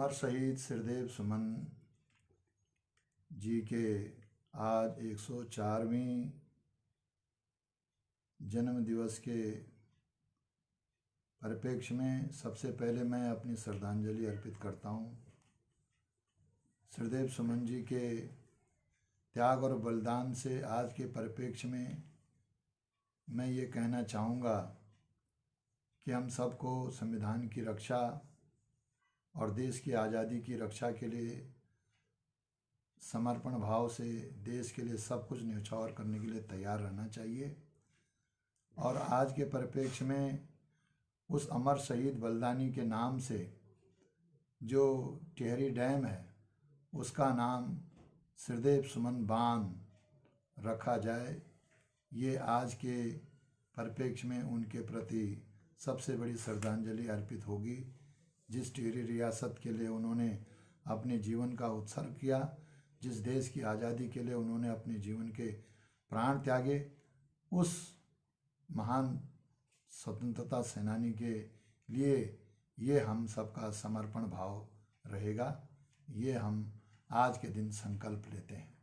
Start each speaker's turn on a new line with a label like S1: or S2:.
S1: अमर शहीद श्रीदेव सुमन जी के आज 104वीं जन्म दिवस के परिप्रेक्ष्य में सबसे पहले मैं अपनी श्रद्धांजलि अर्पित करता हूँ श्रीदेव सुमन जी के त्याग और बलिदान से आज के परिप्रेक्ष्य में मैं ये कहना चाहूँगा कि हम सबको संविधान की रक्षा और देश की आज़ादी की रक्षा के लिए समर्पण भाव से देश के लिए सब कुछ न्यौछावर करने के लिए तैयार रहना चाहिए और आज के परिप्रेक्ष्य में उस अमर शहीद बलदानी के नाम से जो टिहरी डैम है उसका नाम श्रीदेव सुमन बांध रखा जाए ये आज के परिप्रेक्ष्य में उनके प्रति सबसे बड़ी श्रद्धांजलि अर्पित होगी जिस टेरी रियासत के लिए उन्होंने अपने जीवन का उत्सर्ग किया जिस देश की आज़ादी के लिए उन्होंने अपने जीवन के प्राण त्यागे उस महान स्वतंत्रता सेनानी के लिए ये हम सबका समर्पण भाव रहेगा ये हम आज के दिन संकल्प लेते हैं